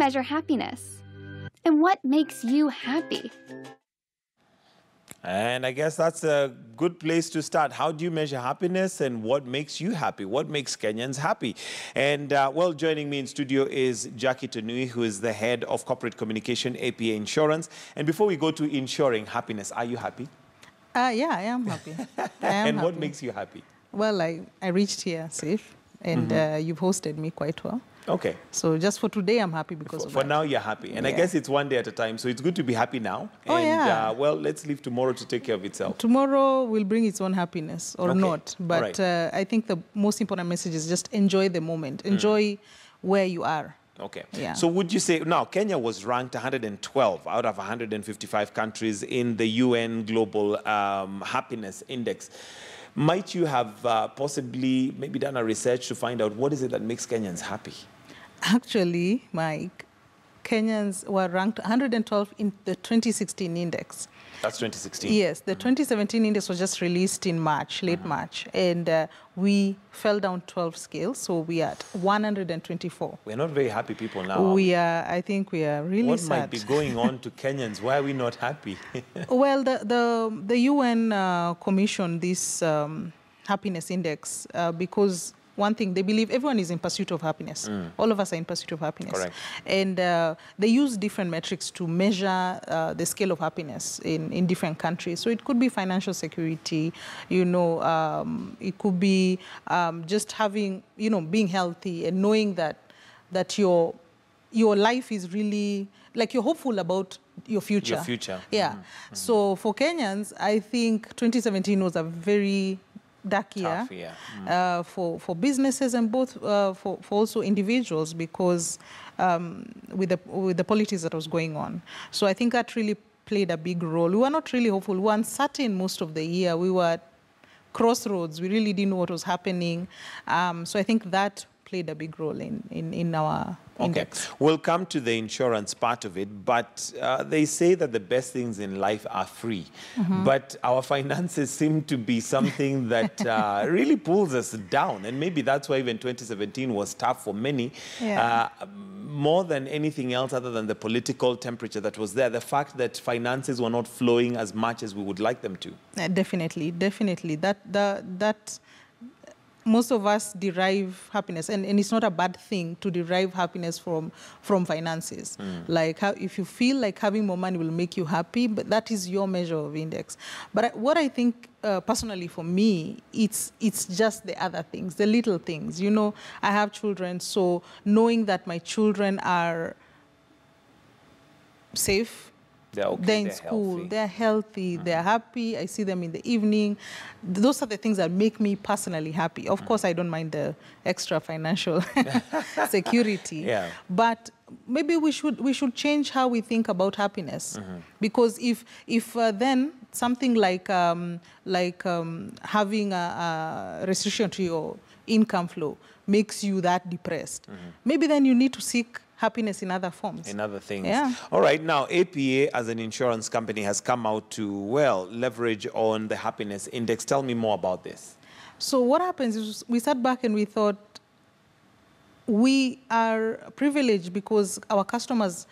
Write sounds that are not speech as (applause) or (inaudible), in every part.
measure happiness? And what makes you happy? And I guess that's a good place to start. How do you measure happiness and what makes you happy? What makes Kenyans happy? And uh, well, joining me in studio is Jackie Tanui, who is the head of corporate communication, APA Insurance. And before we go to ensuring happiness, are you happy? Uh, yeah, I am happy. (laughs) I am and happy. what makes you happy? Well, I, I reached here safe, and mm -hmm. uh, you've hosted me quite well. Okay. So just for today, I'm happy because for, of for that. now, you're happy, and yeah. I guess it's one day at a time. So it's good to be happy now. Oh and, yeah. Uh, well, let's leave tomorrow to take care of itself. Tomorrow will bring its own happiness or okay. not, but right. uh, I think the most important message is just enjoy the moment, enjoy mm. where you are. Okay. Yeah. So would you say now Kenya was ranked 112 out of 155 countries in the UN Global um, Happiness Index? Might you have uh, possibly maybe done a research to find out what is it that makes Kenyans happy? Actually, Mike, Kenyans were ranked 112 in the 2016 index. That's 2016? Yes, the mm -hmm. 2017 index was just released in March, late mm -hmm. March, and uh, we fell down 12 scales, so we are at 124. We're not very happy people now. We are, I think we are really what sad. What might be going on (laughs) to Kenyans? Why are we not happy? (laughs) well, the, the, the UN uh, commissioned this um, happiness index uh, because one thing they believe everyone is in pursuit of happiness mm. all of us are in pursuit of happiness Correct. and uh, they use different metrics to measure uh, the scale of happiness in, in different countries so it could be financial security you know um, it could be um, just having you know being healthy and knowing that that your your life is really like you're hopeful about your future your future yeah mm -hmm. so for kenyans i think 2017 was a very dark year, uh, Mm. Uh, for, for businesses and both uh, for, for also individuals because um, with, the, with the politics that was going on. So I think that really played a big role. We were not really hopeful. We were uncertain most of the year. We were crossroads. We really didn't know what was happening. Um, so I think that played a big role in, in, in our index. Okay. We'll come to the insurance part of it, but uh, they say that the best things in life are free. Mm -hmm. But our (laughs) finances seem to be something that uh, (laughs) really pulls us down. And maybe that's why even 2017 was tough for many. Yeah. Uh, more than anything else, other than the political temperature that was there, the fact that finances were not flowing as much as we would like them to. Uh, definitely, definitely. That, that, that most of us derive happiness, and, and it's not a bad thing to derive happiness from, from finances. Mm. Like how, if you feel like having more money will make you happy, but that is your measure of index. But what I think uh, personally for me, it's, it's just the other things, the little things. You know, I have children, so knowing that my children are safe, they're, okay, they're in they're school, healthy. they're healthy, mm. they're happy. I see them in the evening. Those are the things that make me personally happy. Of mm. course, I don't mind the extra financial (laughs) security. Yeah. But maybe we should we should change how we think about happiness, mm -hmm. because if if uh, then something like um, like um, having a, a restriction to your income flow makes you that depressed, -hmm. maybe then you need to seek happiness in other forms. In other things. Yeah. All right. Now, APA as an insurance company has come out to, well, leverage on the happiness index. Tell me more about this. So, what happens is we sat back and we thought we are privileged because our customers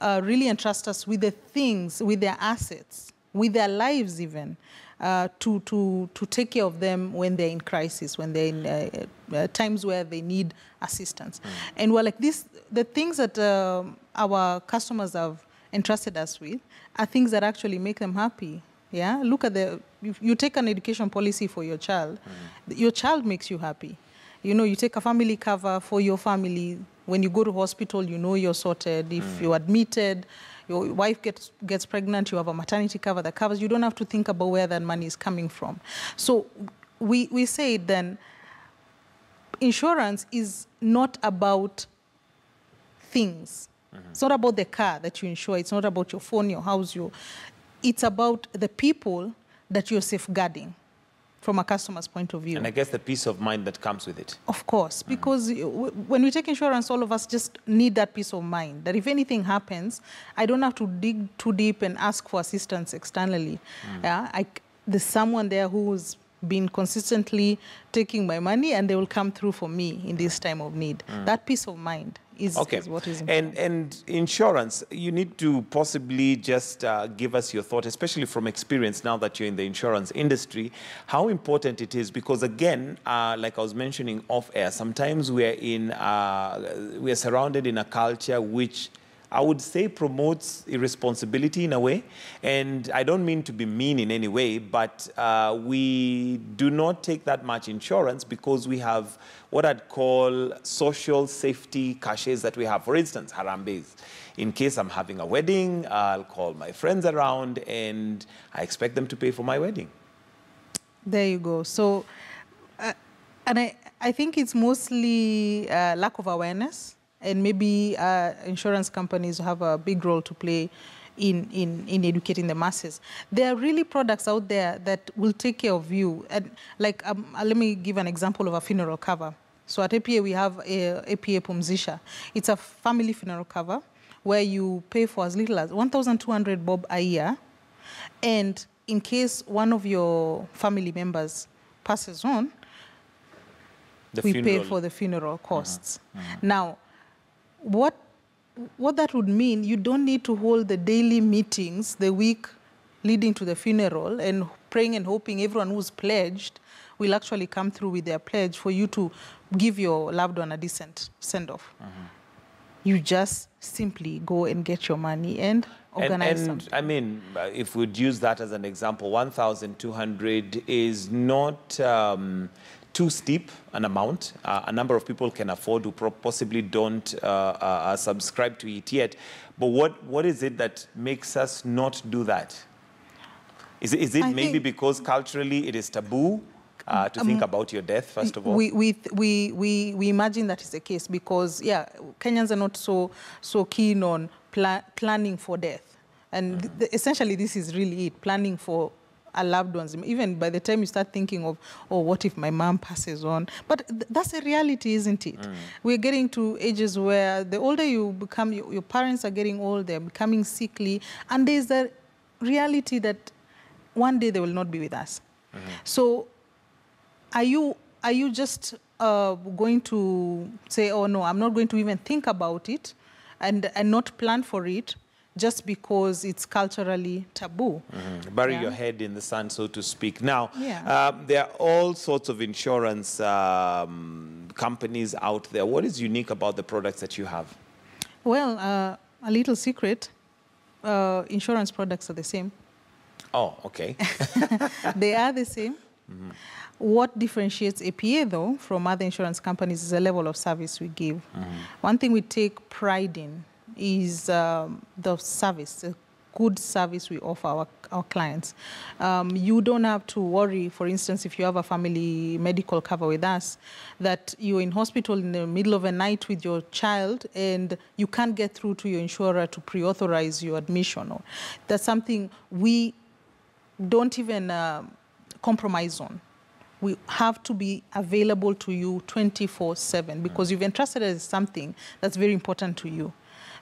uh, really entrust us with the things, with their assets, with their lives, even. Uh, to, to, to take care of them when they're in crisis, when they're in uh, uh, times where they need assistance. Mm. And we're like this, the things that uh, our customers have entrusted us with are things that actually make them happy. Yeah, look at the, if you take an education policy for your child, mm. your child makes you happy. You know, you take a family cover for your family. When you go to hospital, you know you're sorted. If mm. you're admitted, your wife gets, gets pregnant, you have a maternity cover that covers, you don't have to think about where that money is coming from. So we, we say then, insurance is not about things. Mm -hmm. It's not about the car that you insure. It's not about your phone, your house, your. It's about the people that you're safeguarding from a customer's point of view. And I guess the peace of mind that comes with it. Of course, mm. because mm. when we take insurance, all of us just need that peace of mind that if anything happens, I don't have to dig too deep and ask for assistance externally. Mm. Yeah, I, there's someone there who's been consistently taking my money and they will come through for me in this time of need. Mm. That peace of mind is, okay. Is what is important. And, and insurance, you need to possibly just uh, give us your thought, especially from experience now that you're in the insurance industry, how important it is. Because again, uh, like I was mentioning off air, sometimes we are in, uh, we are surrounded in a culture which I would say promotes irresponsibility in a way. And I don't mean to be mean in any way, but uh, we do not take that much insurance because we have what I'd call social safety caches that we have. For instance, Harambe's. In case I'm having a wedding, I'll call my friends around and I expect them to pay for my wedding. There you go. So, uh, and I, I think it's mostly uh, lack of awareness and maybe uh, insurance companies have a big role to play in, in, in educating the masses. There are really products out there that will take care of you. And like, um, uh, let me give an example of a funeral cover. So at APA, we have a, APA Pumzisha. It's a family funeral cover where you pay for as little as 1,200 bob a year. And in case one of your family members passes on, the we funeral. pay for the funeral costs. Uh -huh. Uh -huh. Now, what what that would mean, you don't need to hold the daily meetings the week leading to the funeral and praying and hoping everyone who's pledged will actually come through with their pledge for you to give your loved one a decent send off. Mm -hmm. You just simply go and get your money and organize and, and something. I mean, uh, if we'd use that as an example, 1,200 is not um, too steep an amount. Uh, a number of people can afford who possibly don't uh, uh, uh, subscribe to it yet. But what, what is it that makes us not do that? Is, is it I maybe because culturally it is taboo? Uh, to um, think about your death, first of all? We, we, we, we, we imagine that is the case because, yeah, Kenyans are not so, so keen on pla planning for death. And mm -hmm. th essentially, this is really it, planning for our loved ones. Even by the time you start thinking of, oh, what if my mom passes on? But th that's a reality, isn't it? Mm. We're getting to ages where the older you become, you, your parents are getting old, they're becoming sickly, and there's a reality that one day they will not be with us. Mm -hmm. So, are you are you just uh, going to say, oh no, I'm not going to even think about it, and and not plan for it? just because it's culturally taboo. Mm. Bury yeah. your head in the sand, so to speak. Now, yeah. um, there are all sorts of insurance um, companies out there. What is unique about the products that you have? Well, uh, a little secret uh, insurance products are the same. Oh, okay. (laughs) they are the same. Mm -hmm. What differentiates APA, though, from other insurance companies is the level of service we give. Mm -hmm. One thing we take pride in is um, the service, the good service we offer our, our clients. Um, you don't have to worry, for instance, if you have a family medical cover with us, that you're in hospital in the middle of a night with your child and you can't get through to your insurer to pre-authorize your admission. Or, that's something we don't even uh, compromise on we have to be available to you 24-7 because you've entrusted us something that's very important to you.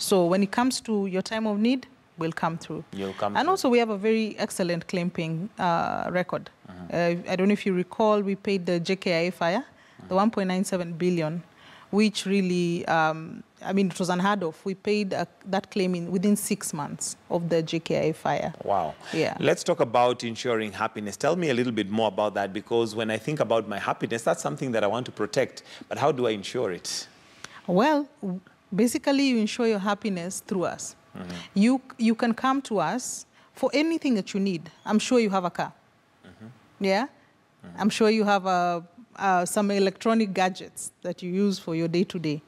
So when it comes to your time of need, we will come through. You'll come and through. also, we have a very excellent clamping uh, record. Mm-hmm. Uh -huh. I don't know if you recall, we paid the JKIA fire, -huh. the mm-hmm. 1.97 billion, which really, um, I mean, it was unheard of. We paid uh, that claim in within six months of the JKA fire. Wow. Yeah. Let's talk about ensuring happiness. Tell me a little bit more about that because when I think about my happiness, that's something that I want to protect. But how do I ensure it? Well, Basically, you ensure your happiness through us. Mm -hmm. You, you can come to us for anything that you need. I'm sure you have a car. Mm -hmm. Yeah? Mm-hmm. I'm sure you have a, a, some electronic gadgets that you use for your day to day.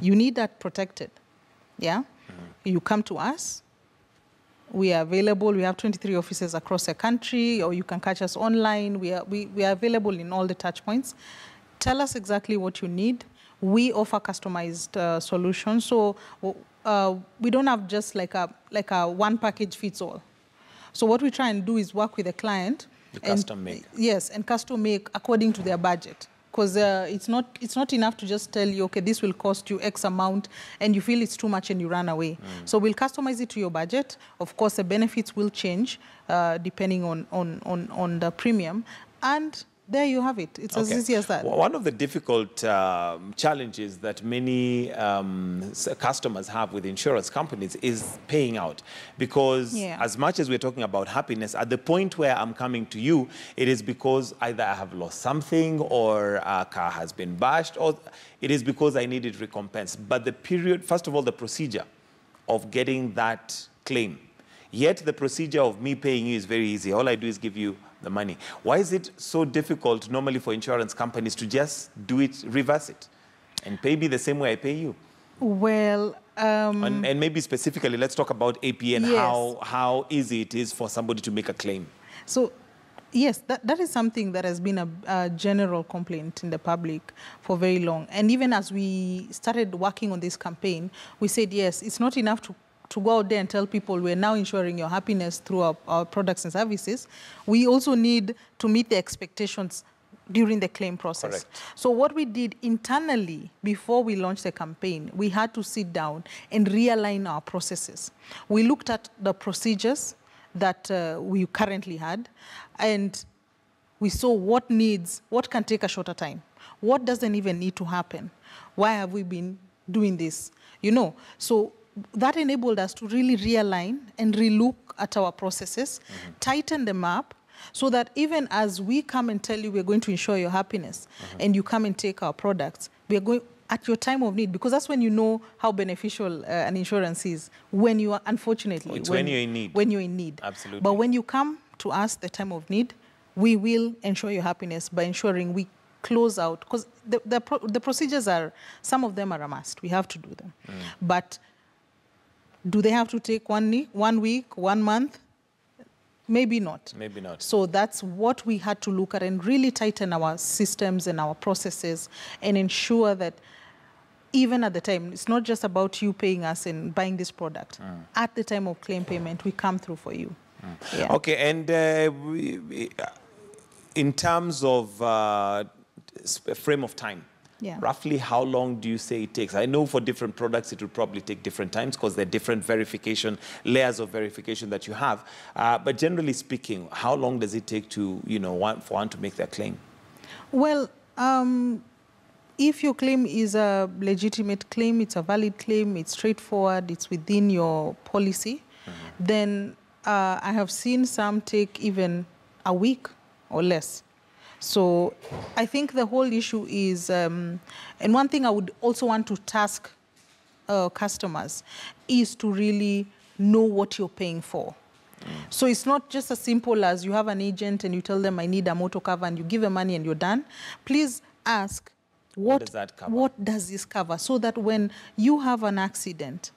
You need that protected. Yeah? Mm-hmm. You come to us, we are available. We have 23 offices across the country, or you can catch us online. We are, we, we are available in all the touch points. Tell us exactly what you need we offer customized uh, solutions. So uh, we don't have just like a, like a one package fits all. So what we try and do is work with the client. The and, custom make. Yes, and custom make according to their budget. Because uh, it's, not, it's not enough to just tell you, okay, this will cost you X amount, and you feel it's too much and you run away. Mm. So we'll customize it to your budget. Of course, the benefits will change uh, depending on, on, on, on the premium. And there you have it. It's okay. as easy as that. One of the difficult um, challenges that many um, customers have with insurance companies is paying out. Because yeah. as much as we're talking about happiness, at the point where I'm coming to you, it is because either I have lost something or a car has been bashed or it is because I needed recompense. But the period, first of all, the procedure of getting that claim Yet the procedure of me paying you is very easy. All I do is give you the money. Why is it so difficult normally for insurance companies to just do it, reverse it, and pay me the same way I pay you? Well, um, and, and, maybe specifically, let's talk about AP and yes. how, how easy it is for somebody to make a claim. So, yes, that, that is something that has been a, a, general complaint in the public for very long. And even as we started working on this campaign, we said, yes, it's not enough to to go out there and tell people we're now ensuring your happiness through our, our products and services, we also need to meet the expectations during the claim process. Correct. So what we did internally before we launched the campaign, we had to sit down and realign our processes. We looked at the procedures that uh, we currently had and we saw what needs, what can take a shorter time, what doesn't even need to happen, why have we been doing this, you know? So that enabled us to really realign and relook at our processes, mm-hmm. tighten them up, so that even as we come and tell you we're going to ensure your happiness mm-hmm. and you come and take our products we are going at your time of need because that's when you know how beneficial uh, an insurance is when you are unfortunately it's when, when you're in need when you're in need absolutely but when you come to us the time of need we will ensure your happiness by ensuring we close out because the, the, pro- the, procedures are some of them are a must we have to do them mm. but do they have to take one, one week, one month? Maybe not. Maybe not. So that's what we had to look at and really tighten our systems and our processes and ensure that even at the time, it's not just about you paying us and buying this product. Mm. At the time of claim payment, we come through for you. Mm. Yeah. Okay, and uh, we, we, uh, in terms of uh, frame of time, yeah. Roughly how long do you say it takes? I know for different products it will probably take different times because there are different verification, layers of verification that you have. Uh, but generally speaking, how long does it take to, you know, one, for one to make their claim? Well, um, if your claim is a legitimate claim, it's a valid claim, it's straightforward, it's within your policy, mm -hmm. then uh, I have seen some take even a week or less. So I think the whole issue is, um, and one thing I would also want to task uh, customers is to really know what you're paying for. Mm. So it's not just as simple as you have an agent and you tell them I need a motor cover and you give them money and you're done. Please ask what, what does, what does this cover so that when you have an accident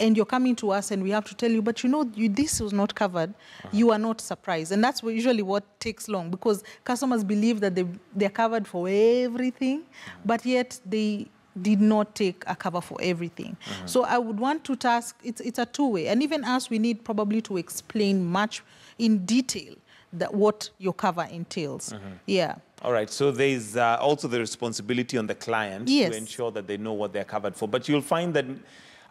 and you're coming to us and we have to tell you, but you know, you, this was not covered, uh -huh. you are not surprised. And that's usually what takes long because customers believe that they, they're covered for everything, uh-huh. but yet they did not take a cover for everything. Uh -huh. So I would want to task, it's, it's a two-way. And even us, we need probably to explain much in detail that what your cover entails. Uh-huh. Yeah. All right, so there's uh, also the responsibility on the client yes. to ensure that they know what they're covered for. But you'll find that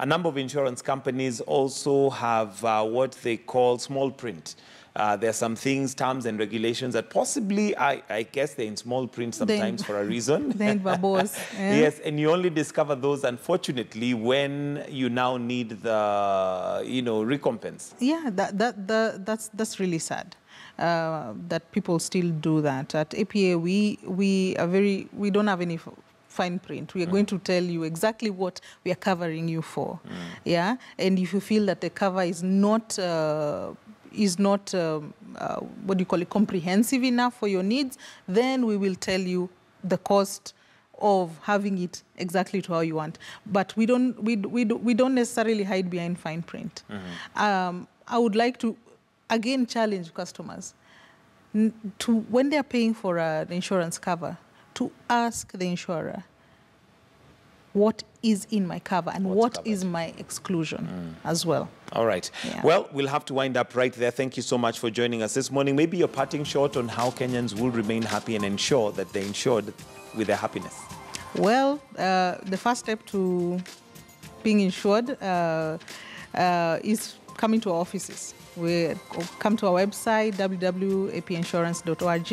a number of insurance companies also have uh, what they call small print. Uh, there are some things, terms and regulations that possibly, I, I guess they're in small print sometimes for a reason. (laughs) then verbose. (laughs) Yeah. Yes, and you only discover those, unfortunately, when you now need the, you know, recompense. Yeah, that, that, that that's, that's really sad. Uh, that people still do that. At APA, we we are very we don't have any fine print. We are mm. going to tell you exactly what we are covering you for. Mm. Yeah, and if you feel that the cover is not uh, is not um, uh, what do you call it comprehensive enough for your needs, then we will tell you the cost of having it exactly to how you want. But we don't we we, we don't necessarily hide behind fine print. Mm -hmm. um, I would like to again challenge customers to when they are paying for an insurance cover to ask the insurer what is in my cover and What's what covered. is my exclusion mm. as well. All right. Yeah. Well, we'll have to wind up right there. Thank you so much for joining us this morning. Maybe your parting shot on how Kenyans will remain happy and ensure that they're insured with their happiness. Well, uh, the first step to being insured uh, uh, is coming to our offices. We come to our website www.apinsurance.org.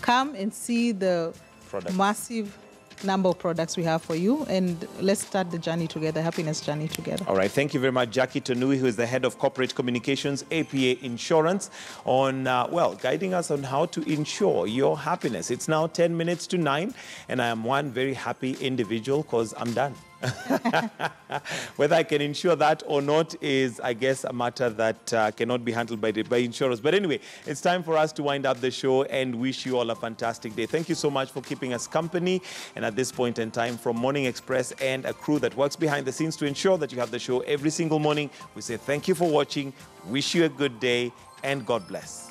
Come and see the products. Massive number of products we have for you. And let's start the journey together, happiness journey together. All right. Thank you very much, Jackie Tonui, who is the head of corporate communications, APA Insurance, on, uh, well, guiding us on how to ensure your happiness. It's now 10 minutes to 9, and I am one very happy individual because I'm done. (laughs) Whether I can insure that or not is, I guess, a matter that uh, cannot be handled by, by insurers. But anyway, it's time for us to wind up the show and wish you all a fantastic day. Thank you so much for keeping us company. And at this point in time, from Morning Express and a crew that works behind the scenes to ensure that you have the show every single morning, we say thank you for watching, wish you a good day, and God bless.